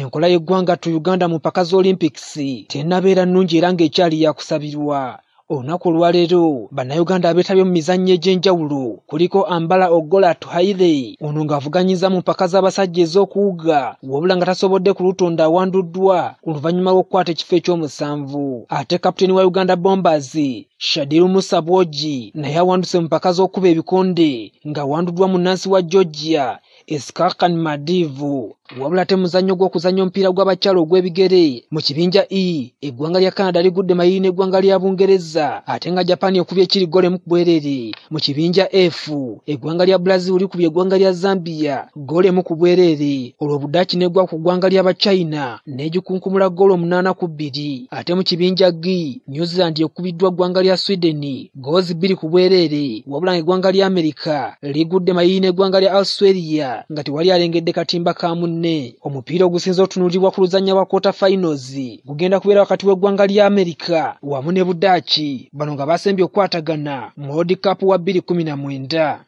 enkola y'eggwanga to uganda mu mpaka z'olympics tennabeera nnungi era ng'ekyali yakusabirwa olunaku olwaleero bannayuganda abeetabye mu mizannyo egy'enjawulo kuliko ambala ogola tuhaire ono ng'avuganyiza mu mpaka z'abasajja ez'okuwuga wabula nga tasobodde ku lutonda awanduddwa oluvannyuma lw'okukwata ekifo eky'omusanvu ate kaputeni wa uganda bombers shadiru musa bwogi naye awandusse mu mpaka z'okuba ebikonde ng'awanduddwa mu nansi wa georgia esikakan madiivu wabula te muzannyo gw'okuzannya omupiira gw'abakyala ogw'ebigere mu kibinja e eggwanga lya canada ligudde maine n'eggwanga lya bungereza ate nga japaani ekubye ekiri gole mkubwereri. Mchibinja mu kibinja f eggwanga lya brazil likubye eggwanga lya zambia gole mkubwereri. ku bwerere olwo budaaki negwa ku ggwanga ly'abachina n'egikunkumula gole omunaana ku ate mu kibinja g new zealand ekubiddwa ggwanga lya sweden gozi bbiri ku bwerere wabula ya lya amerika ligudde maine n'eggwanga lya australia nga tewali alengedde katimba kamu munne omupiira ogusinza otunuulibwa ku luzannya lwa kota finals gugenda kubeera wakati w'eggwanga lya amerika wamu ne budaaki bano nga basembye okukwatagana mu world cup wa 2019